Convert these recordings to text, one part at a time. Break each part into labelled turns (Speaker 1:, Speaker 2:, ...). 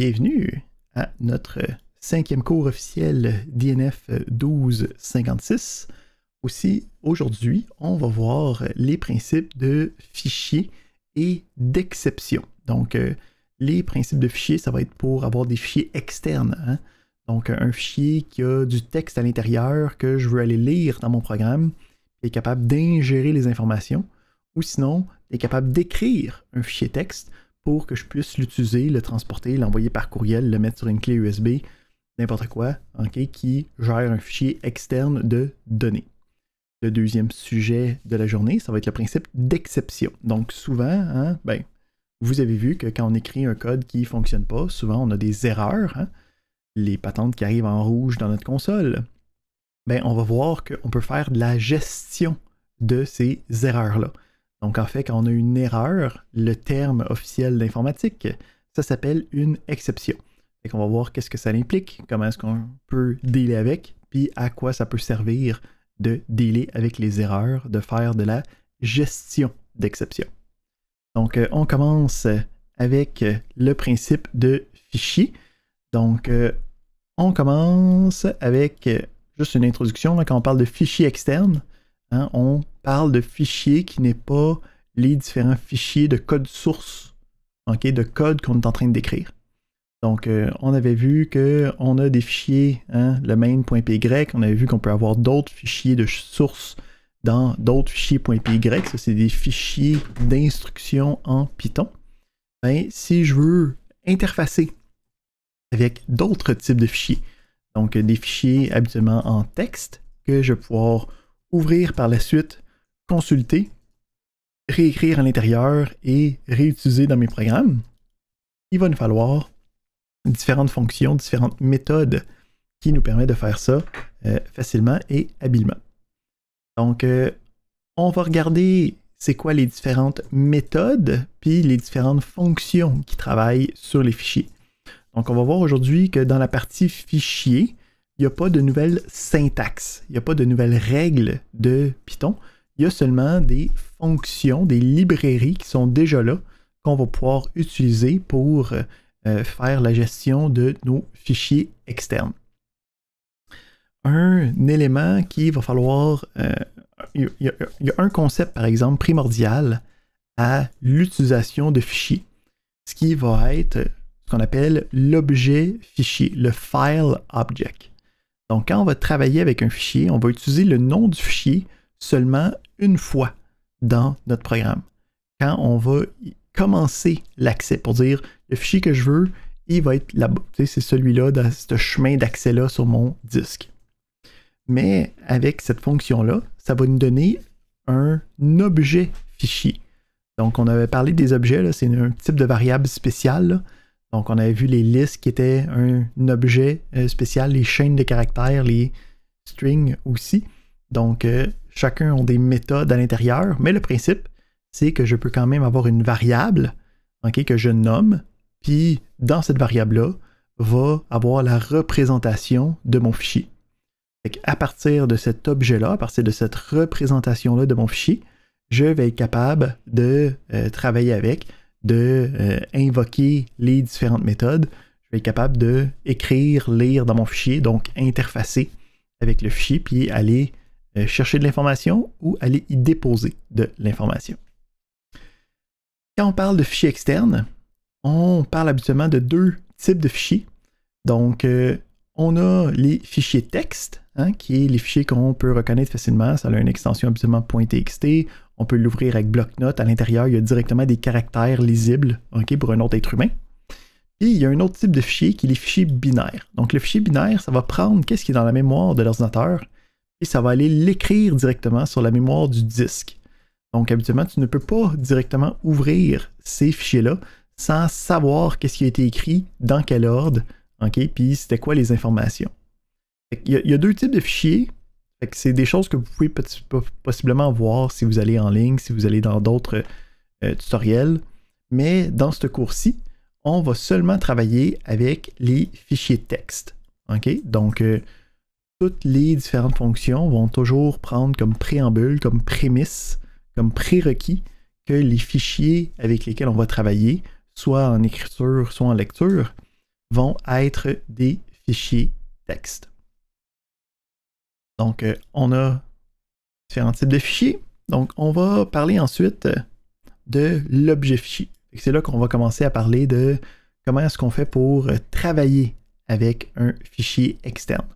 Speaker 1: bienvenue à notre cinquième cours officiel DNF
Speaker 2: 1256. Aussi, aujourd'hui, on va voir les principes de fichiers et d'exception. Donc, euh, les principes de fichiers, ça va être pour avoir des fichiers externes. Hein. Donc, un fichier qui a du texte à l'intérieur que je veux aller lire dans mon programme, qui est capable d'ingérer les informations, ou sinon, est capable d'écrire un fichier texte pour que je puisse l'utiliser, le transporter, l'envoyer par courriel, le mettre sur une clé USB, n'importe quoi, qui gère un fichier externe de données. Le deuxième sujet de la journée, ça va être le principe d'exception. Donc souvent, hein, ben, vous avez vu que quand on écrit un code qui ne fonctionne pas, souvent on a des erreurs, hein. les patentes qui arrivent en rouge dans notre console. Ben, on va voir qu'on peut faire de la gestion de ces erreurs-là. Donc en fait, quand on a une erreur, le terme officiel d'informatique, ça s'appelle une exception. Et qu'on va voir qu'est-ce que ça implique, comment est-ce qu'on peut dealer avec, puis à quoi ça peut servir de dealer avec les erreurs, de faire de la gestion d'exception. Donc euh, on commence avec le principe de fichier. Donc euh, on commence avec euh, juste une introduction quand on parle de fichier externe. Hein, on parle de fichiers qui n'est pas les différents fichiers de code source, de code qu'on est en train de décrire. Donc, euh, on avait vu qu'on a des fichiers, hein, le main.py, on avait vu qu'on peut avoir d'autres fichiers de source dans d'autres fichiers.py. ça c'est des fichiers d'instruction en Python. Ben, si je veux interfacer avec d'autres types de fichiers, donc euh, des fichiers habituellement en texte que je vais pouvoir ouvrir par la suite, consulter, réécrire à l'intérieur et réutiliser dans mes programmes, il va nous falloir différentes fonctions, différentes méthodes qui nous permettent de faire ça euh, facilement et habilement. Donc, euh, on va regarder c'est quoi les différentes méthodes, puis les différentes fonctions qui travaillent sur les fichiers. Donc, on va voir aujourd'hui que dans la partie fichiers, il n'y a pas de nouvelle syntaxe, il n'y a pas de nouvelles règles de Python. Il y a seulement des fonctions, des librairies qui sont déjà là, qu'on va pouvoir utiliser pour euh, euh, faire la gestion de nos fichiers externes. Un élément qui va falloir... Euh, il y a un concept, par exemple, primordial à l'utilisation de fichiers, ce qui va être ce qu'on appelle l'objet fichier, le file object. Donc, quand on va travailler avec un fichier, on va utiliser le nom du fichier seulement une fois dans notre programme. Quand on va commencer l'accès pour dire le fichier que je veux, il va être là-bas. Tu sais, c'est celui-là, dans ce chemin d'accès-là sur mon disque. Mais avec cette fonction-là, ça va nous donner un objet fichier. Donc, on avait parlé des objets, c'est un type de variable spéciale. Donc, on avait vu les listes qui étaient un, objet euh, spécial, les chaînes de caractères, les strings aussi. Donc, euh, chacun ont des méthodes à l'intérieur, mais le principe, c'est que je peux quand même avoir une variable que je nomme, puis dans cette variable-là, va avoir la représentation de mon fichier. à partir de cet objet-là, à partir de cette représentation-là de mon fichier, je vais être capable de euh, travailler avec, de euh, invoquer les différentes méthodes, je vais être capable de écrire, lire dans mon fichier, donc interfacer avec le fichier, puis aller euh, chercher de l'information ou aller y déposer de l'information. Quand on parle de fichiers externes, on parle habituellement de deux types de fichiers. Donc, euh, on a les fichiers texte, hein, qui est les fichiers qu'on peut reconnaître facilement. Ça a une extension habituellement .txt. On peut l'ouvrir avec bloc-notes. À l'intérieur, il y a directement des caractères lisibles pour un autre être humain. Puis, il y a un autre type de fichier qui est les fichiers binaires. Donc, le fichier binaire, ça va prendre qu'est-ce qui est dans la mémoire de l'ordinateur et ça va aller l'écrire directement sur la mémoire du disque. Donc, habituellement, tu ne peux pas directement ouvrir ces fichiers-là sans savoir qu'est-ce qui a été écrit, dans quel ordre, OK, puis c'était quoi les informations. Il il y, a, deux types de fichiers c'est des choses que vous pouvez possiblement voir si vous allez en ligne, si vous allez dans d'autres euh, tutoriels. Mais dans ce cours-ci, on va seulement travailler avec les fichiers texte. Donc, euh, toutes les différentes fonctions vont toujours prendre comme préambule, comme prémisse, comme prérequis que les fichiers avec lesquels on va travailler, soit en écriture, soit en lecture, vont être des fichiers texte. Donc, euh, on a différents types de fichiers. Donc, on va parler ensuite euh, de l'objet fichier. C'est là qu'on va commencer à parler de comment est-ce qu'on fait pour euh, travailler avec un fichier externe.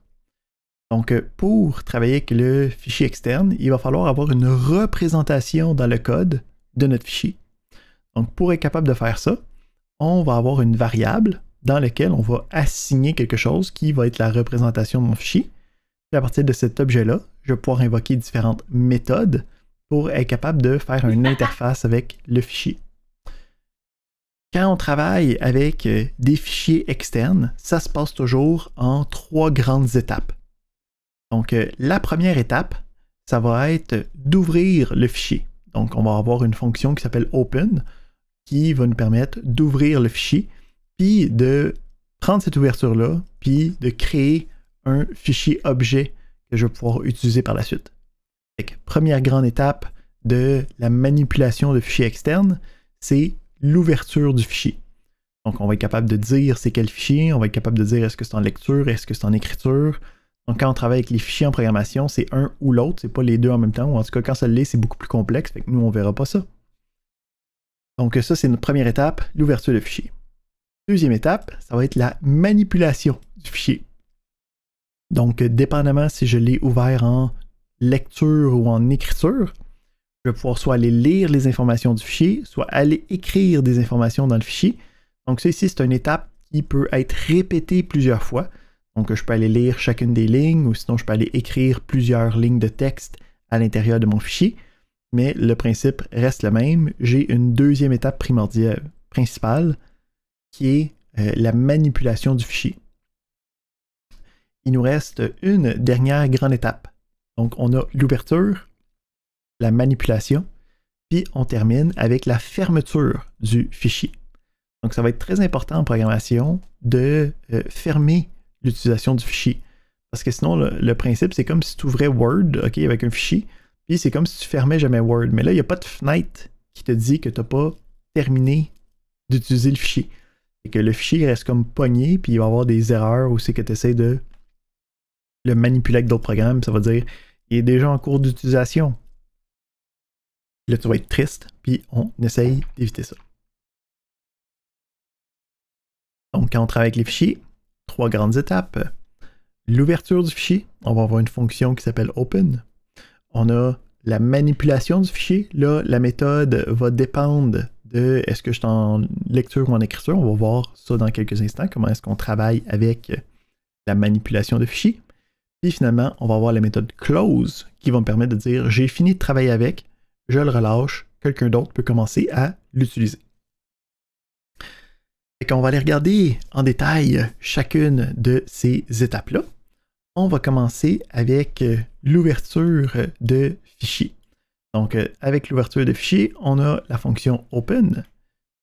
Speaker 2: Donc, pour travailler avec le fichier externe, il va falloir avoir une représentation dans le code de notre fichier. Donc, pour être capable de faire ça, on va avoir une variable dans laquelle on va assigner quelque chose qui va être la représentation de mon fichier à partir de cet objet-là, je vais pouvoir invoquer différentes méthodes pour être capable de faire une interface avec le fichier. Quand on travaille avec euh, des fichiers externes, ça se passe toujours en trois grandes étapes. Donc, euh, la première étape, ça va être d'ouvrir le fichier. Donc, on va avoir une fonction qui s'appelle open qui va nous permettre d'ouvrir le fichier, puis de prendre cette ouverture-là, puis de créer un fichier objet que je vais pouvoir utiliser par la suite. première grande étape de la manipulation de fichiers externes, c'est l'ouverture du fichier. Donc, on va être capable de dire c'est quel fichier, on va être capable de dire est-ce que c'est en lecture, est-ce que c'est en écriture. Donc, quand on travaille avec les fichiers en programmation, c'est un ou l'autre, c'est pas les deux en même temps, ou en tout cas, quand ça l'est, c'est beaucoup plus complexe, donc nous, on verra pas ça. Donc, ça, c'est notre première étape, l'ouverture de fichier. Deuxième étape, ça va être la manipulation du fichier. Donc, dépendamment si je l'ai ouvert en lecture ou en écriture, je vais pouvoir soit aller lire les informations du fichier, soit aller écrire des informations dans le fichier. Donc, ça ici, c'est une étape qui peut être répétée plusieurs fois. Donc, je peux aller lire chacune des lignes ou sinon, je peux aller écrire plusieurs lignes de texte à l'intérieur de mon fichier. Mais le principe reste le même. J'ai une deuxième étape primordiale, principale, qui est euh, la manipulation du fichier il nous reste une dernière grande étape. Donc, on a l'ouverture, la manipulation, puis on termine avec la fermeture du fichier. Donc, ça va être très important en programmation de euh, fermer l'utilisation du fichier. Parce que sinon, le, principe, c'est comme si tu ouvrais Word ok, avec un fichier, puis c'est comme si tu fermais jamais Word. Mais là, il n'y a pas de fenêtre qui te dit que tu n'as pas terminé d'utiliser le fichier. Et que le fichier reste comme poigné, puis il va y avoir des erreurs aussi que tu essaies de le manipuler avec d'autres programmes. Ça va dire
Speaker 1: il est déjà en cours d'utilisation. Là, tu vas être triste, puis on essaye d'éviter ça. Donc, quand on travaille
Speaker 2: avec les fichiers, trois grandes étapes. L'ouverture du fichier, on va avoir une fonction qui s'appelle open. On a la manipulation du fichier. Là, la méthode va dépendre de est-ce que je suis en lecture ou en écriture. On va voir ça dans quelques instants, comment est-ce qu'on travaille avec la manipulation de fichiers. Puis finalement, on va avoir la méthode close qui va me permettre de dire j'ai fini de travailler avec, je le relâche, quelqu'un d'autre peut commencer à l'utiliser. Et on va aller regarder en détail chacune de ces étapes-là. On va commencer avec euh, l'ouverture de fichiers. Donc, euh, avec l'ouverture de fichiers, on a la fonction open.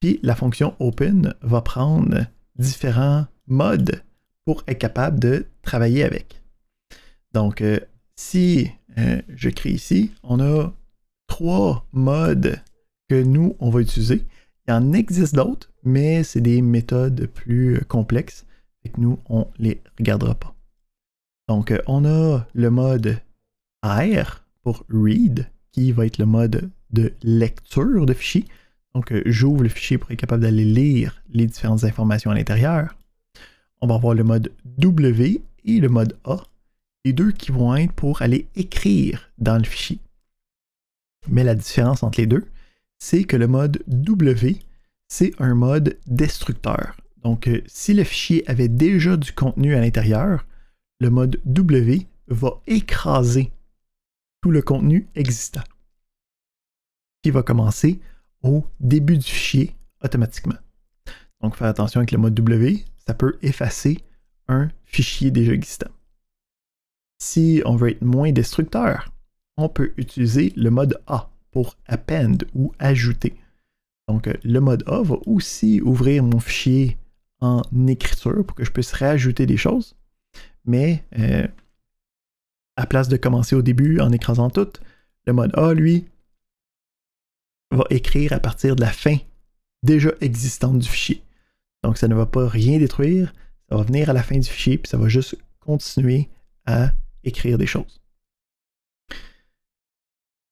Speaker 2: Puis la fonction open va prendre différents modes pour être capable de travailler avec. Donc, euh, si euh, je crée ici, on a trois modes que nous, on va utiliser. Il en existe d'autres, mais c'est des méthodes plus euh, complexes. et que nous, on ne les regardera pas. Donc, on a le mode R pour read, qui va être le mode de lecture de fichiers. Donc, j'ouvre le fichier pour être capable d'aller lire les différentes informations à l'intérieur. On va avoir le mode W et le mode A les deux qui vont être pour aller écrire dans le fichier. Mais la différence entre les deux, c'est que le mode W, c'est un mode destructeur. Donc, euh, si le fichier avait déjà du contenu à l'intérieur, le mode W va écraser tout le contenu existant, qui va commencer au début du fichier automatiquement. Donc, faire attention avec le mode W, ça peut effacer un fichier déjà existant. Si on veut être moins destructeur, on peut utiliser le mode A pour append ou ajouter. Donc euh, le mode A va aussi ouvrir mon fichier en écriture pour que je puisse rajouter des choses. Mais euh, à place de commencer au début en écrasant tout, le mode A, lui, va écrire à partir de la fin déjà existante du fichier. Donc ça ne va pas rien détruire, ça va venir à la fin du fichier, puis ça va juste continuer à écrire des choses.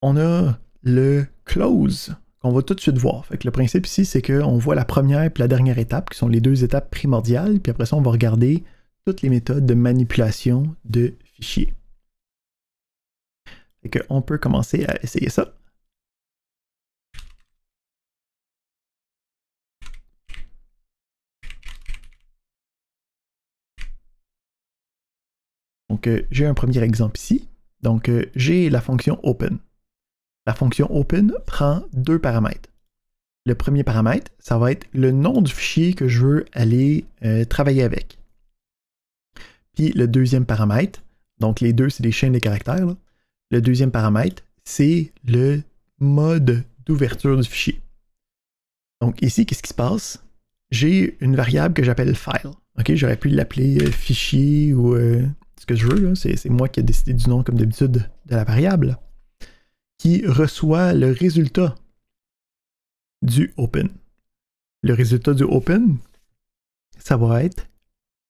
Speaker 2: On a le close qu'on va tout de suite voir. le principe ici, c'est qu'on voit la première et la dernière étape, qui sont les deux étapes primordiales, puis après ça, on va regarder toutes les méthodes de manipulation de fichiers.
Speaker 1: Et on peut commencer à essayer ça. Donc, euh, j'ai un premier exemple ici.
Speaker 2: Donc, euh, j'ai la fonction open. La fonction open prend deux paramètres. Le premier paramètre, ça va être le nom du fichier que je veux aller euh, travailler avec. Puis le deuxième paramètre, donc les deux, c'est des chaînes de caractères. Le deuxième paramètre, c'est le mode d'ouverture du fichier. Donc ici, qu'est-ce qui se passe? J'ai une variable que j'appelle file. OK, j'aurais pu l'appeler fichier ou que je veux, c'est moi qui ai décidé du nom comme d'habitude de la variable, qui reçoit le résultat du open. Le résultat du open, ça va être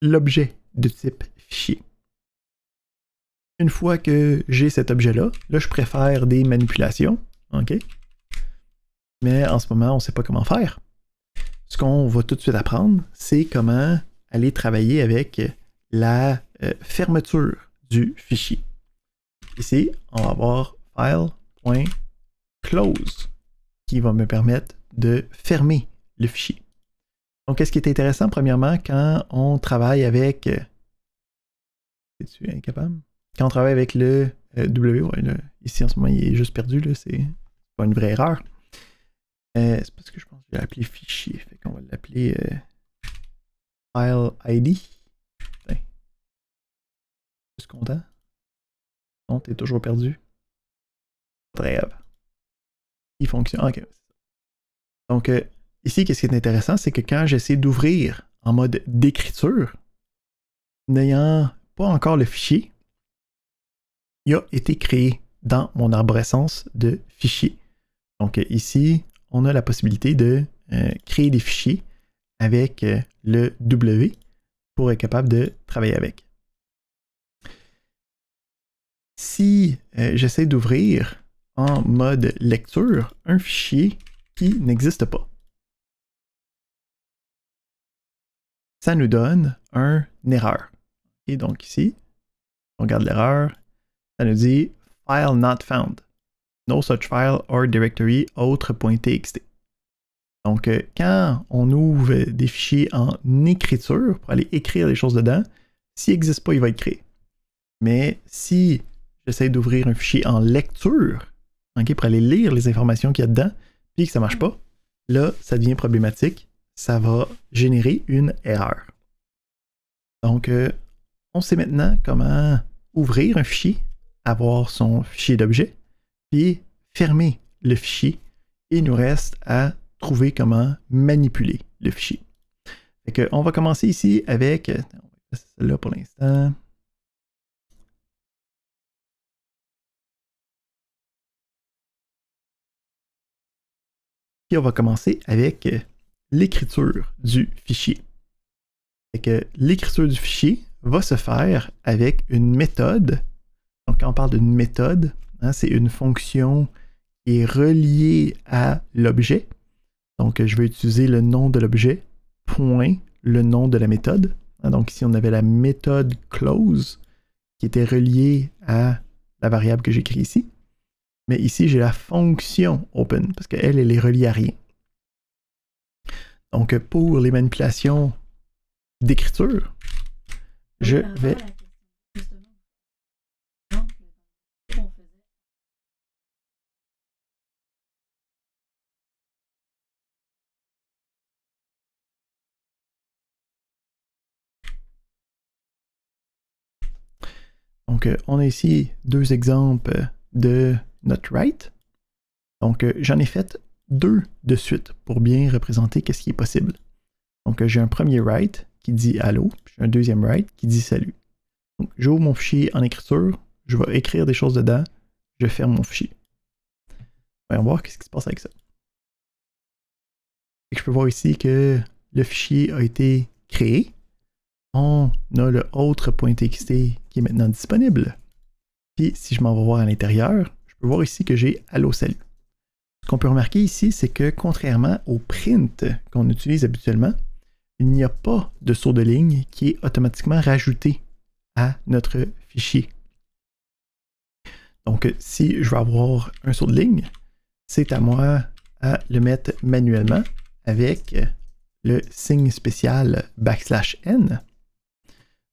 Speaker 2: l'objet de type fichier. Une fois que j'ai cet objet-là, là je préfère des manipulations, ok? Mais en ce moment, on ne sait pas comment faire. Ce qu'on va tout de suite apprendre, c'est comment aller travailler avec la euh, fermeture du fichier. Ici, on va avoir file.close qui va me permettre de fermer le fichier. Donc, qu'est-ce qui est intéressant, premièrement, quand on travaille avec... Euh, es-tu incapable? Quand on travaille avec le euh, W, ici en ce moment, il est juste perdu, c'est pas une vraie erreur. c'est parce que je pense que je vais l'appeler fichier, fait qu'on va l'appeler file
Speaker 1: ID suis content? Non, toujours perdu. très Il fonctionne. Ok.
Speaker 2: Donc, euh, ici, qu'est-ce qui est intéressant, c'est que quand j'essaie d'ouvrir en mode d'écriture, n'ayant pas encore le fichier, il a été créé dans mon arborescence de fichiers. Donc, euh, ici, on a la possibilité de euh, créer des fichiers avec le W pour être capable de travailler avec si euh, j'essaie d'ouvrir en mode lecture un fichier qui
Speaker 1: n'existe pas, ça nous donne un, erreur. Et donc ici, on regarde l'erreur, ça nous
Speaker 2: dit file not found. No such file or directory autre.txt. Donc euh, quand on ouvre des fichiers en écriture pour aller écrire les choses dedans, s'il n'existe pas, il va être créé. Mais si j'essaie d'ouvrir un fichier en lecture, pour aller lire les informations qu'il y a dedans, puis que ça ne marche pas, là, ça devient problématique. Ça va générer une erreur. Donc, euh, on sait maintenant comment ouvrir un fichier, avoir son fichier d'objet, puis fermer le fichier. il nous reste à trouver comment manipuler le fichier. on va commencer ici avec.
Speaker 1: Euh, on va celle-là pour l'instant. Puis on va commencer avec euh, l'écriture du fichier.
Speaker 2: l'écriture du fichier va se faire avec une méthode. Donc quand on parle d'une méthode, hein, c'est une fonction qui est reliée à l'objet. Donc je vais utiliser le nom de l'objet, point le nom de la méthode. Hein, donc ici on avait la méthode close qui était reliée à la variable que j'écris ici. Mais ici, j'ai la fonction open parce qu'elle, elle est reliée à rien. Donc, pour les manipulations d'écriture,
Speaker 1: je vais... Donc, euh, euh, on a ici deux
Speaker 2: exemples de notre write Donc, euh, j'en ai fait deux de suite pour bien représenter qu'est-ce qui est possible. Donc, euh, j'ai un premier write qui dit allô, puis un deuxième write qui dit salut. Donc, j'ouvre mon fichier en écriture, je vais écrire des choses dedans, je ferme mon fichier. Voyons voir qu'est-ce qui se passe avec ça. Et je peux voir ici que le fichier a été créé. On a le autre.txt qui est maintenant disponible. Puis si je m'en vais voir à l'intérieur, peux voir ici que j'ai Allo Salut. Ce qu'on peut remarquer ici, c'est que contrairement au print qu'on utilise habituellement, il n'y a pas de saut de ligne qui est automatiquement rajouté à notre fichier. Donc, si je veux avoir un saut de ligne, c'est à moi à le mettre manuellement avec le signe spécial backslash n.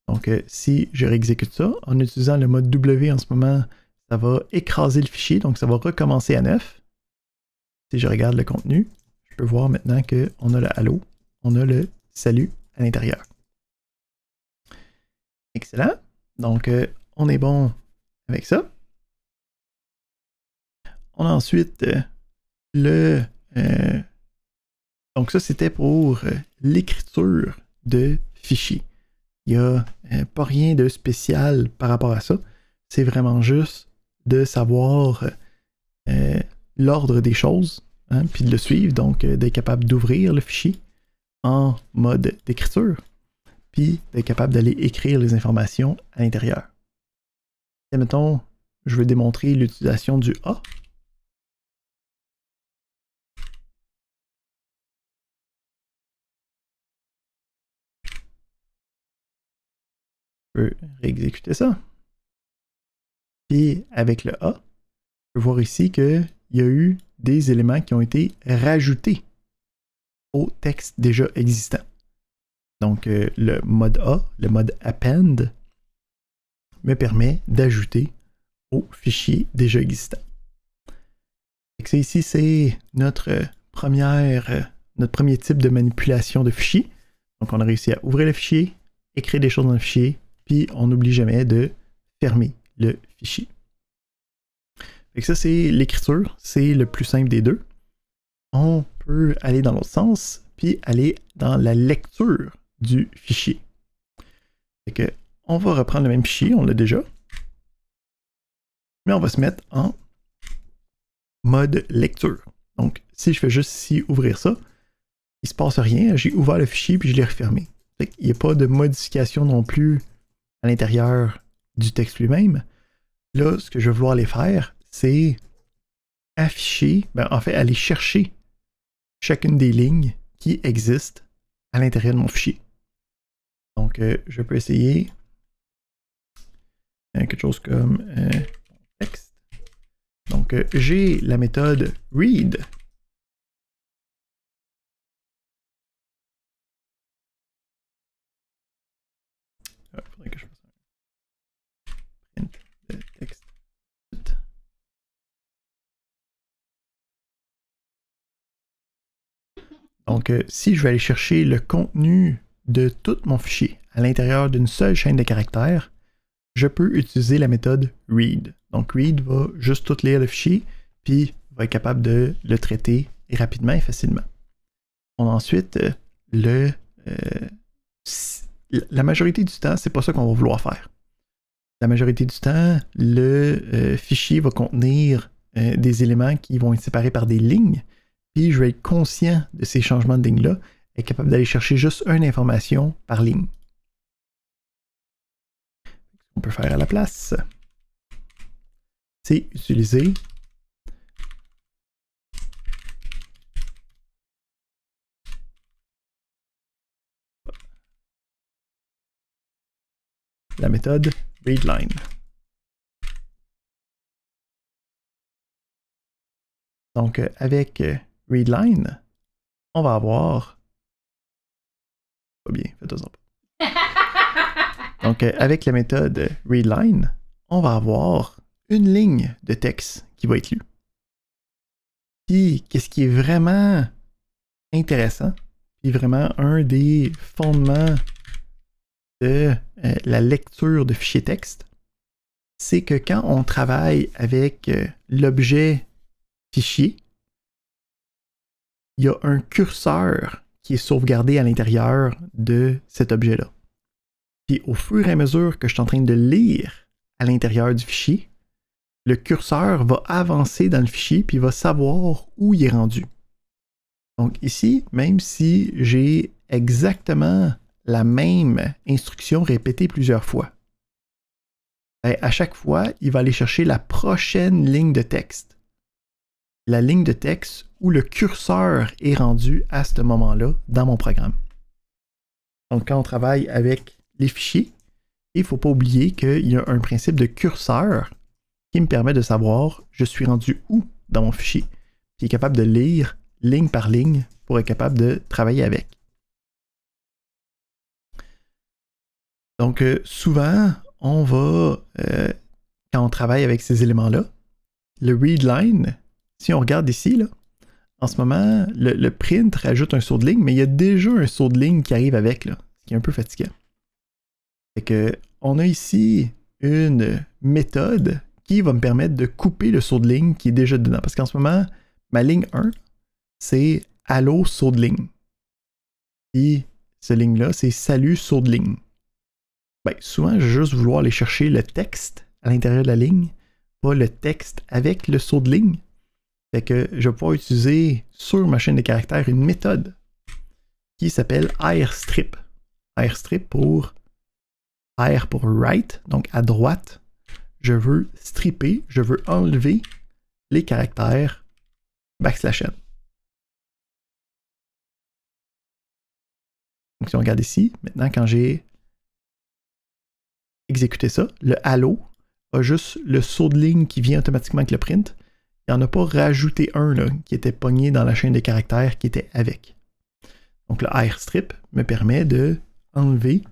Speaker 2: Donc, si je réexécute ça, en utilisant le mode W en ce moment, va écraser le fichier, donc ça va recommencer à neuf. Si je regarde le contenu, je peux voir maintenant qu'on a le halo, on a le salut à l'intérieur. Excellent. Donc, euh, on est bon avec ça. On a ensuite euh, le... Euh, donc ça, c'était pour l'écriture de fichiers. Il n'y a pas rien de spécial par rapport à ça. C'est vraiment juste de savoir euh, euh, l'ordre des choses, hein, puis de le suivre, donc euh, d'être capable d'ouvrir le fichier en mode d'écriture, puis d'être capable d'aller écrire les informations à l'intérieur. Et mettons, je
Speaker 1: veux démontrer l'utilisation du A. Je peux réexécuter ça
Speaker 2: avec le A, je peux voir ici qu'il y a eu des éléments qui ont été rajoutés au texte déjà existant. Donc euh, le mode A, le mode append, me permet d'ajouter au fichier déjà existant. C'est ici, c'est notre première, notre premier type de manipulation de fichier. Donc on a réussi à ouvrir le fichier, écrire des choses dans le fichier, puis on n'oublie jamais de fermer le fichier ça, c'est l'écriture, c'est le plus simple des deux. On peut aller dans l'autre sens, puis aller dans la lecture du fichier. que on va reprendre le même fichier, on l'a déjà. Mais on va se mettre en mode lecture. Donc, si je fais juste ici ouvrir ça, il ne se passe rien. J'ai ouvert le fichier puis je l'ai refermé. il n'y a pas de modification non plus à l'intérieur du texte lui-même. Là, ce que je vais vouloir aller faire, c'est afficher, ben, en fait, aller chercher chacune des lignes qui existent à l'intérieur de mon fichier. Donc, euh, je peux essayer euh, quelque chose comme euh, texte.
Speaker 1: Donc, j'ai la méthode read Donc, euh, si je vais aller chercher le contenu de tout mon fichier
Speaker 2: à l'intérieur d'une seule chaîne de caractères, je peux utiliser la méthode read. Donc, read va juste tout lire le fichier, puis va être capable de le traiter rapidement et facilement. On ensuite euh, le. Euh, la majorité du temps, c'est pas ça qu'on va vouloir faire. La majorité du temps, le fichier va contenir des éléments qui vont être séparés par des lignes, puis je vais être conscient de ces changements de ligne-là, et capable d'aller chercher juste une information par ligne.
Speaker 1: On peut faire à la place, c'est utiliser la méthode readline. Donc, euh, avec euh, readline, on va avoir. Pas bien, faites-en
Speaker 2: Donc, euh, avec la méthode readline, on va avoir une ligne de texte qui va être lue. Puis, qu'est-ce qui est vraiment intéressant, puis vraiment un des fondements de euh, la lecture de fichiers texte, c'est que quand on travaille avec euh, l'objet fichier, il y a un curseur qui est sauvegardé à l'intérieur de cet objet-là. Puis au fur et à mesure que je suis en train de lire à l'intérieur du fichier, le curseur va avancer dans le fichier puis va savoir où il est rendu. Donc ici, même si j'ai exactement la même instruction répétée plusieurs fois, ben, à chaque fois, il va aller chercher la prochaine ligne de texte la ligne de texte où le curseur est rendu à ce moment-là dans mon programme. Donc, quand on travaille avec les fichiers, il ne faut pas oublier qu'il y a un principe de curseur qui me permet de savoir je suis rendu où dans mon fichier. Qui est capable de lire ligne par ligne pour être capable de travailler avec. Donc, euh, souvent, on va, euh, quand on travaille avec ces éléments-là, le readline, si on regarde ici, là, en ce moment, le, print rajoute un saut de ligne, mais il y a déjà un saut de ligne qui arrive avec, ce qui est un peu fatigant. que, on a ici une méthode qui va me permettre de couper le saut de ligne qui est déjà dedans. Parce qu'en ce moment, ma ligne 1, c'est Allô saut de ligne. Et cette ligne-là, c'est Salut saut de ligne. Ben, souvent, je vais juste vouloir aller chercher le texte à l'intérieur de la ligne, pas le texte avec le saut de ligne que je vais pouvoir utiliser sur ma chaîne de caractères une méthode qui s'appelle airstrip. Airstrip pour air pour right, donc à droite. Je veux stripper, je
Speaker 1: veux enlever les caractères backslash n. Donc si on regarde ici, maintenant quand j'ai exécuté ça, le halo a juste le saut de ligne
Speaker 2: qui vient automatiquement avec le print, il en a pas rajouté un qui était pogné dans la chaîne de caractères qui était avec. Donc le airstrip me permet de enlever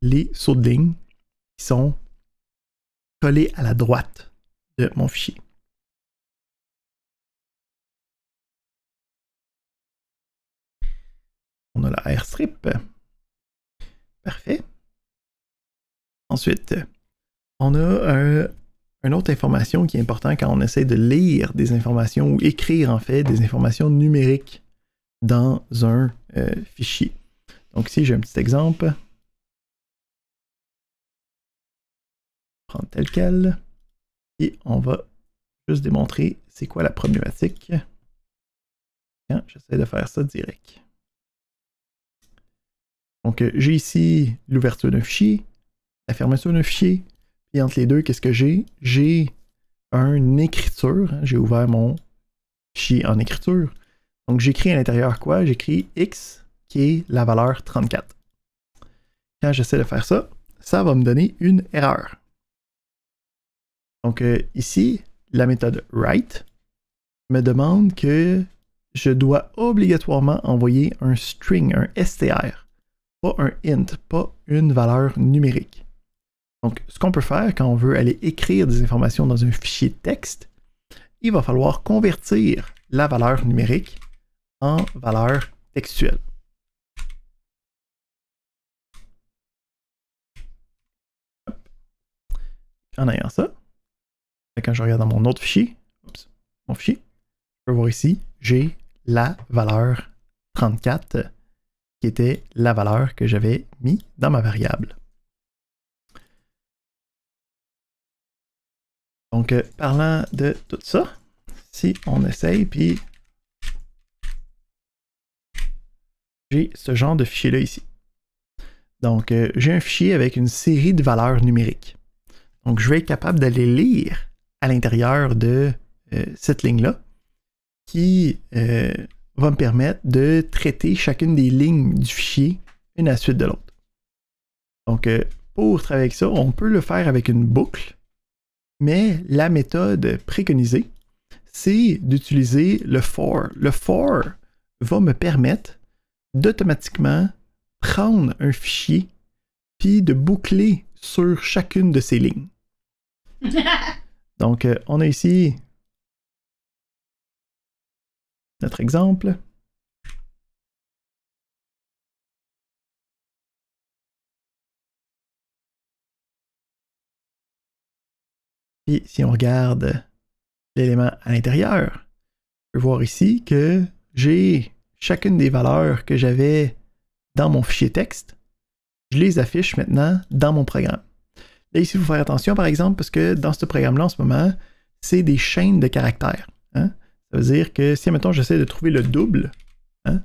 Speaker 1: les sauts de ligne qui sont collés à la droite de mon fichier. On a la airstrip. Parfait. Ensuite, on a un une autre information
Speaker 2: qui est importante quand on essaie de lire des informations ou écrire en fait des informations numériques
Speaker 1: dans un euh, fichier. Donc ici j'ai un petit exemple. Prendre tel quel. Et on va juste démontrer c'est quoi la problématique. J'essaie de
Speaker 2: faire ça direct. Donc euh, j'ai ici l'ouverture d'un fichier, la fermeture d'un fichier, et entre les deux, qu'est-ce que j'ai? J'ai un écriture. j'ai ouvert mon fichier en écriture. Donc j'écris à l'intérieur quoi? J'écris x qui est la valeur 34. Quand j'essaie de faire ça, ça va me donner une erreur. Donc euh, ici, la méthode write me demande que je dois obligatoirement envoyer un string, un str, pas un int, pas une valeur numérique. Donc, ce qu'on peut faire quand on veut aller écrire des informations dans un fichier texte, il va falloir convertir la valeur numérique en
Speaker 1: valeur textuelle. En ayant ça, quand je
Speaker 2: regarde dans mon autre fichier, mon fichier, je peux voir ici, j'ai la valeur
Speaker 1: 34 qui était la valeur que j'avais mis dans ma variable. Donc, euh, parlant de tout ça, si on essaye, puis
Speaker 2: j'ai ce genre de fichier-là ici. Donc, euh, j'ai un fichier avec une série de valeurs numériques. Donc, je vais être capable d'aller lire à l'intérieur de euh, cette ligne-là, qui va me permettre de traiter chacune des lignes du fichier une à suite de l'autre. Donc, pour travailler avec ça, on peut le faire avec une boucle mais la méthode préconisée, c'est d'utiliser le for. Le for va me permettre d'automatiquement prendre un fichier puis de boucler sur chacune de ces lignes. Donc, euh, on
Speaker 1: a ici notre exemple. Puis si on regarde l'élément à l'intérieur, on peut voir ici que j'ai
Speaker 2: chacune des valeurs que j'avais dans mon fichier texte, je les affiche maintenant dans mon programme. Là, ici, il faut faire attention, par exemple, parce que dans ce programme-là, en ce moment, c'est des chaînes de caractères. Hein. Ça veut dire que si, mettons, j'essaie de trouver le double hein,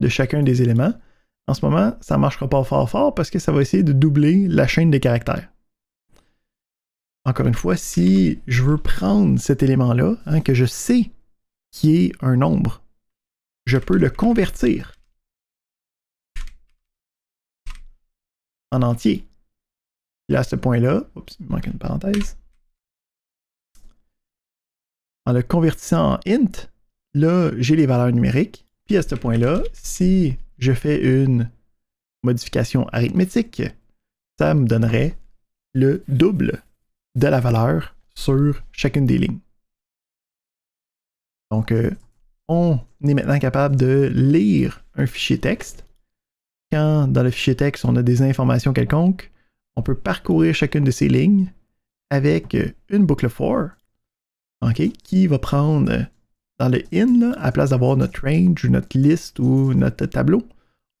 Speaker 2: de chacun des éléments, en ce moment, ça ne marchera pas fort fort parce que ça va essayer de doubler la chaîne de caractères encore une fois, si je veux prendre cet élément-là, hein, que je sais qui est un nombre, je peux
Speaker 1: le convertir en entier. Là, à ce point-là, il manque une parenthèse.
Speaker 2: En le convertissant en int, là, j'ai les valeurs numériques. Puis à ce point-là, si je fais une modification arithmétique, ça me donnerait le double de la valeur sur chacune des lignes. Donc, euh, on est maintenant capable de lire un fichier texte. Quand dans le fichier texte, on a des informations quelconques, on peut parcourir chacune de ces lignes avec euh, une boucle for qui va prendre euh, dans le in, à la place d'avoir notre range ou notre liste ou notre tableau,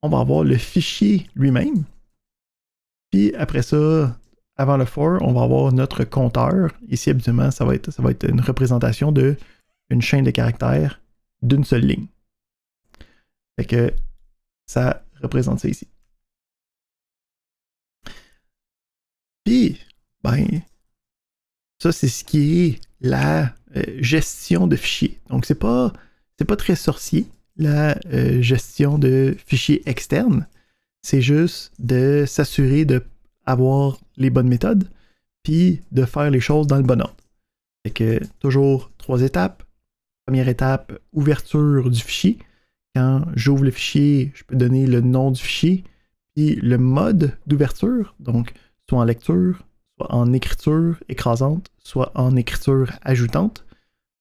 Speaker 2: on va avoir le fichier lui-même. Puis après ça, avant le for, on va avoir notre compteur. Ici, habituellement, ça va être, ça va être une représentation d'une chaîne de caractères d'une seule ligne.
Speaker 1: Fait que ça représente ça ici. Puis, ben, ça, c'est ce qui est
Speaker 2: la euh, gestion de fichiers. Donc, c'est pas, pas très sorcier, la euh, gestion de fichiers externes. C'est juste de s'assurer de avoir les bonnes méthodes, puis de faire les choses dans le bon ordre. Fait que toujours trois étapes. Première étape, ouverture du fichier. Quand j'ouvre le fichier, je peux donner le nom du fichier, puis le mode d'ouverture, donc soit en lecture, soit en écriture écrasante, soit en écriture ajoutante,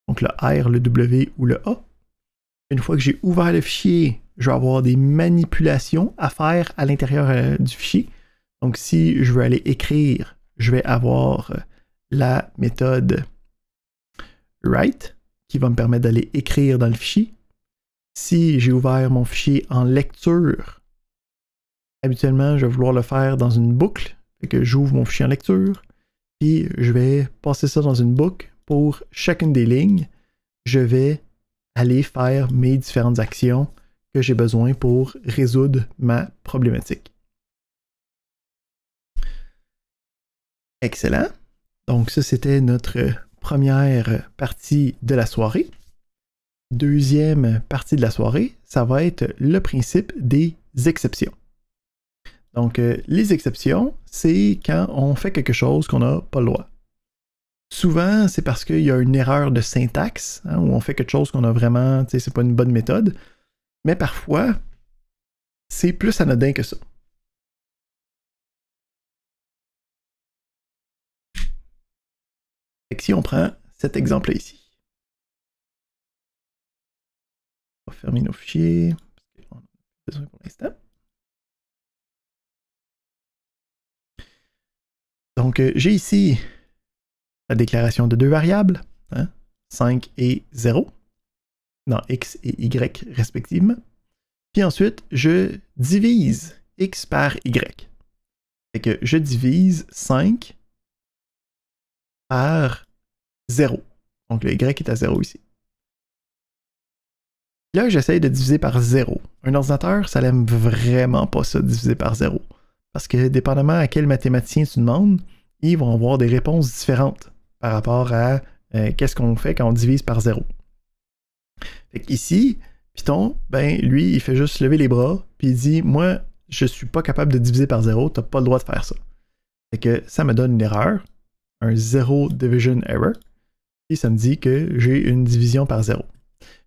Speaker 2: donc le R, le W ou le A. Une fois que j'ai ouvert le fichier, je vais avoir des manipulations à faire à l'intérieur euh, du fichier. Donc si je veux aller écrire, je vais avoir euh, la méthode write qui va me permettre d'aller écrire dans le fichier. Si j'ai ouvert mon fichier en lecture, habituellement je vais vouloir le faire dans une boucle, que j'ouvre mon fichier en lecture, puis je vais passer ça dans une boucle pour chacune des lignes. Je vais aller faire mes différentes actions que j'ai besoin pour résoudre ma problématique. Excellent. Donc ça, c'était notre euh, première partie de la soirée. Deuxième partie de la soirée, ça va être le principe des exceptions. Donc, euh, les exceptions, c'est quand on fait quelque chose qu'on n'a pas le droit. Souvent, c'est parce qu'il y a une erreur de syntaxe, hein, où on fait quelque chose qu'on a vraiment, tu sais, c'est pas une bonne méthode.
Speaker 1: Mais parfois, c'est plus anodin que ça. si on prend cet exemple-là ici, on va fermer nos fichiers, a besoin pour l'instant. Donc, euh, j'ai ici la déclaration de deux variables,
Speaker 2: 5 hein, et 0, dans x et y respectivement. Puis ensuite, je divise x par y. je divise 5 par 0. Donc le y est à 0 ici. Là, j'essaye de diviser par 0. Un ordinateur, ça n'aime vraiment pas ça, diviser par 0. Parce que dépendamment à quel mathématicien tu demandes, ils vont avoir des réponses différentes par rapport à euh, qu'est-ce qu'on fait quand on divise par 0. ici, Python, ben lui, il fait juste lever les bras, puis il dit Moi, je ne suis pas capable de diviser par 0, tu n'as pas le droit de faire ça. Fait que ça me donne une erreur, un 0 division error. Et ça me dit que j'ai une division par zéro.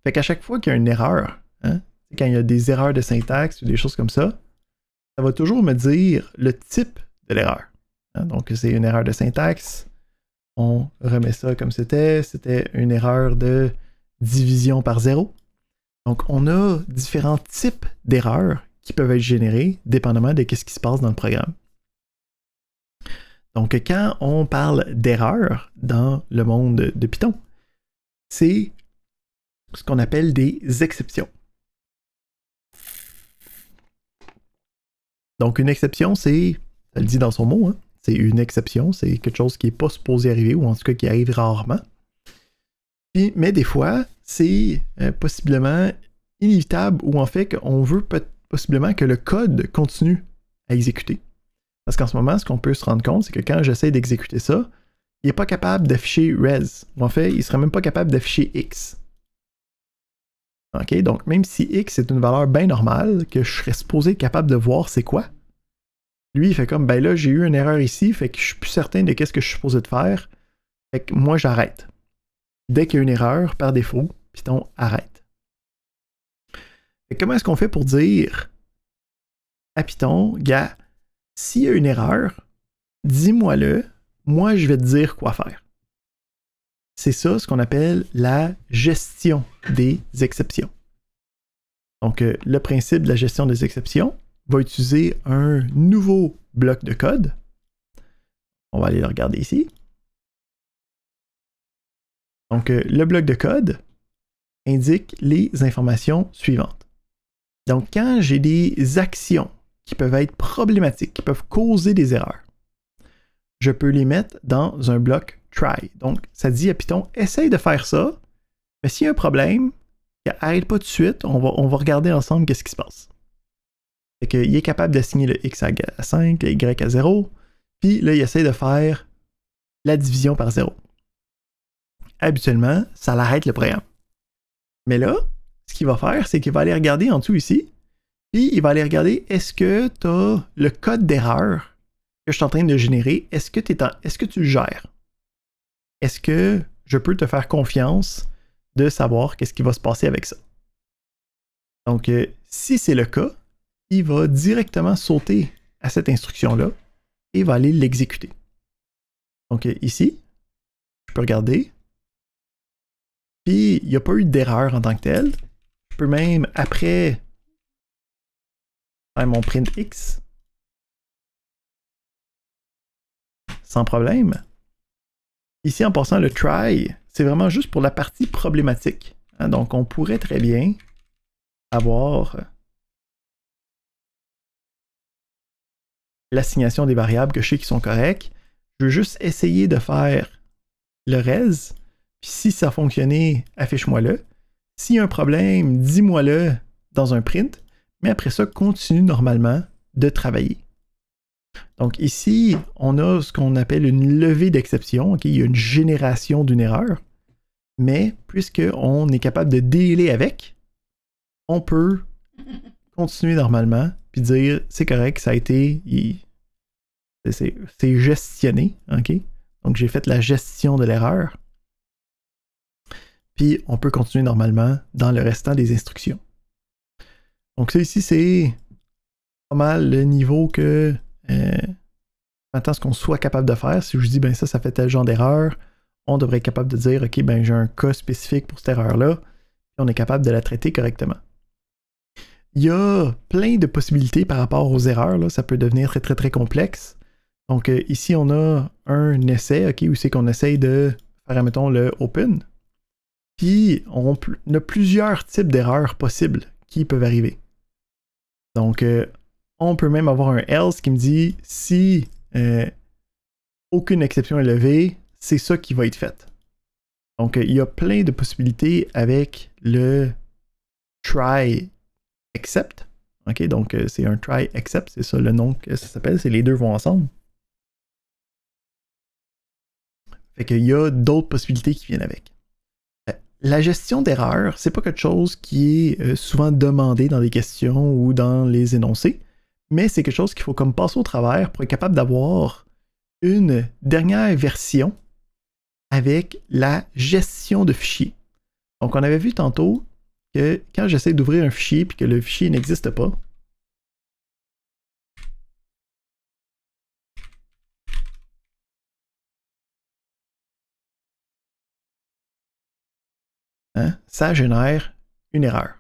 Speaker 2: Fait qu'à chaque fois qu'il y a une erreur, hein, quand il y a des erreurs de syntaxe ou des choses comme ça, ça va toujours me dire le type de l'erreur. Hein, donc, c'est une erreur de syntaxe. On remet ça comme c'était. C'était une erreur de division par zéro. Donc, on a différents types d'erreurs qui peuvent être générées dépendamment de ce qui se passe dans le programme. Donc, quand on parle d'erreur dans le monde de Python, c'est ce qu'on appelle des exceptions. Donc, une exception, c'est, ça le dit dans son mot, hein, c'est une exception, c'est quelque chose qui n'est pas supposé arriver, ou en tout cas qui arrive rarement. mais des fois, c'est euh, possiblement inévitable, ou en fait, qu'on veut possiblement que le code continue à exécuter. Parce qu'en ce moment, ce qu'on peut se rendre compte, c'est que quand j'essaie d'exécuter ça, il n'est pas capable d'afficher res. En fait, il ne serait même pas capable d'afficher x. OK, donc même si x est une valeur bien normale, que je serais supposé être capable de voir c'est quoi, lui, il fait comme, ben là, j'ai eu une erreur ici, fait que je ne suis plus certain de qu'est-ce que je suis supposé de faire, fait que moi, j'arrête. Dès qu'il y a une erreur, par défaut, Python arrête. comment est-ce qu'on fait pour dire à Python, gars, s'il y a une erreur, dis-moi-le, moi je vais te dire quoi faire. C'est ça ce qu'on appelle la gestion des exceptions. Donc, euh, le principe de la gestion des exceptions va utiliser un nouveau bloc de code. On va aller le regarder ici. Donc, euh, le bloc de code indique les informations suivantes. Donc, quand j'ai des actions qui peuvent être problématiques, qui peuvent causer des erreurs. Je peux les mettre dans un bloc try. Donc, ça dit à Python, essaye de faire ça, mais s'il y a un problème, arrête pas tout de suite, on va, regarder ensemble qu'est-ce qui se passe. il est capable d'assigner le x à 5, le y à 0, puis là, il essaie de faire la division par 0. Habituellement, ça l'arrête le programme. Mais là, ce qu'il va faire, c'est qu'il va aller regarder en dessous ici, puis il va aller regarder est-ce que tu as le code d'erreur que je suis en train de générer, est-ce que, tu le gères? Est-ce que je peux te faire confiance de savoir qu'est-ce qui va se passer avec ça? Donc, euh, si c'est le cas, il va directement sauter à cette instruction-là et va aller l'exécuter. Donc euh, ici, je peux regarder.
Speaker 1: Puis il n'y a pas eu d'erreur en tant que telle. Je peux même, après mon print X. Sans problème. Ici, en passant, le try, c'est vraiment juste pour la partie problématique. Hein, donc, on pourrait très bien avoir l'assignation des variables que je sais qui sont correctes. Je veux juste essayer de faire le res.
Speaker 2: si ça a fonctionné, affiche-moi-le. S'il y a un problème, dis-moi-le dans un print mais après ça, continue normalement de travailler. Donc ici, on a ce qu'on appelle une levée d'exception. Il y a une génération d'une erreur, mais puisqu'on est capable de dealer avec, on peut continuer normalement puis dire c'est correct, ça a été. C'est gestionné. Donc j'ai fait la gestion de l'erreur. Puis on peut continuer normalement dans le restant des instructions. Donc ça ici, c'est pas mal le niveau que maintenant euh, ce qu'on soit capable de faire. Si je dis, ben ça, ça fait tel genre d'erreur, on devrait être capable de dire, OK, ben j'ai un cas spécifique pour cette erreur-là, et on est capable de la traiter correctement. Il y a plein de possibilités par rapport aux erreurs. Ça peut devenir très, très, très complexe. Donc euh, ici, on a un essai, OK, où c'est qu'on essaye de faire, mettons, le open. Puis, on a plusieurs types d'erreurs possibles qui peuvent arriver. Donc, euh, on peut même avoir un else qui me dit si euh, aucune exception est levée, c'est ça qui va être fait. Donc, euh, il y a plein de possibilités avec le try except. OK, donc c'est un try except, c'est ça le nom que ça s'appelle, c'est les deux vont ensemble. Fait qu'il y a d'autres possibilités qui viennent avec. La gestion d'erreurs, c'est pas quelque chose qui est euh, souvent demandé dans les questions ou dans les énoncés, mais c'est quelque chose qu'il faut comme passer au travers pour être capable d'avoir une dernière version avec la gestion de fichiers. Donc on avait vu tantôt que quand j'essaie d'ouvrir un fichier puis que le
Speaker 1: fichier n'existe pas, ça génère une erreur.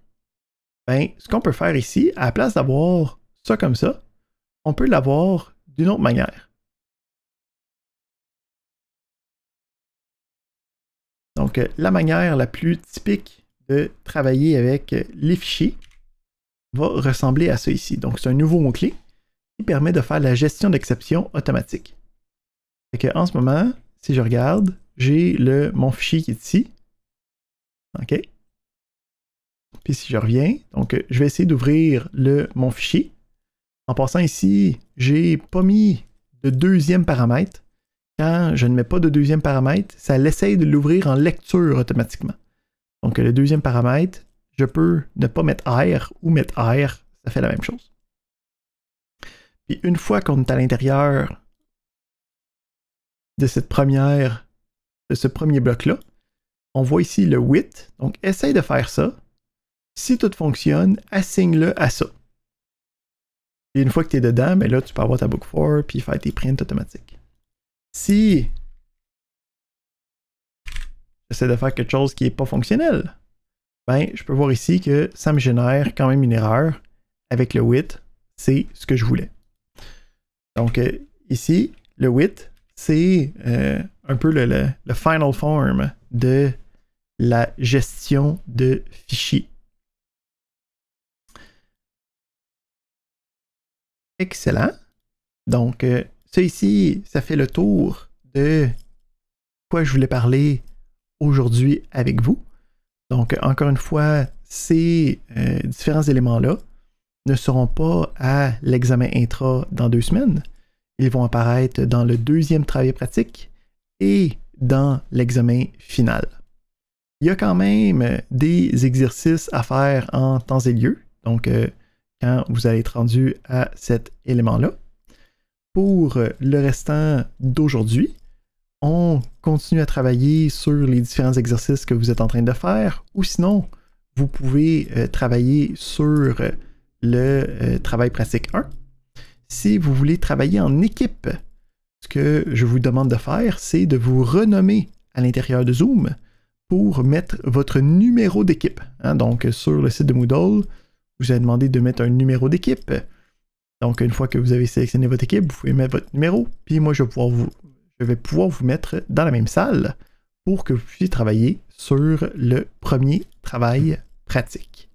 Speaker 1: Ben, ce qu'on peut faire ici, à la place d'avoir ça comme ça, on peut l'avoir d'une autre manière. Donc, euh, la manière la plus typique de travailler avec euh, les fichiers
Speaker 2: va ressembler à ça ici. Donc, c'est un nouveau mot-clé qui permet de faire la gestion d'exception automatique. en ce moment, si je regarde, j'ai mon fichier qui est ici. OK? Puis si je reviens, donc euh, je vais essayer d'ouvrir mon fichier. En passant ici, j'ai pas mis de deuxième paramètre. Quand je ne mets pas de deuxième paramètre, ça l'essaye de l'ouvrir en lecture automatiquement. Donc le deuxième paramètre, je peux ne pas mettre R ou mettre R, ça fait la même chose. Puis une fois qu'on est à l'intérieur de cette première, de ce premier bloc-là, on voit ici le width, donc essaye de faire ça. Si tout fonctionne, assigne-le à ça. Et une fois que tu es dedans, ben là, tu peux avoir ta book 4 puis faire tes prints automatiques. Si j'essaie de faire quelque chose qui n'est pas fonctionnel, ben, je peux voir ici que ça me génère quand même une erreur avec le width. C'est ce que je voulais. Donc, euh, ici, le width, c'est euh, un peu le, final form de
Speaker 1: la gestion de fichiers. Excellent. Donc, euh,
Speaker 2: ça ici, ça fait le tour de quoi je voulais parler aujourd'hui avec vous. Donc, encore une fois, ces euh, différents éléments-là ne seront pas à l'examen intra dans deux semaines. Ils vont apparaître dans le deuxième travail pratique et dans l'examen final il y a quand même des exercices à faire en temps et lieu. Donc, euh, quand vous allez être rendu à cet élément-là. Pour euh, le restant d'aujourd'hui, on continue à travailler sur les différents exercices que vous êtes en train de faire, ou sinon, vous pouvez euh, travailler sur le travail pratique 1. Si vous voulez travailler en équipe, ce que je vous demande de faire, c'est de vous renommer à l'intérieur de Zoom pour mettre votre numéro d'équipe. Hein. donc, sur le site de Moodle, vous avez demandé de mettre un numéro d'équipe. Donc, une fois que vous avez sélectionné votre équipe, vous pouvez mettre votre numéro. Puis moi, je pouvoir vous, je vais pouvoir vous mettre dans la même salle pour que vous puissiez
Speaker 1: travailler sur le premier travail pratique.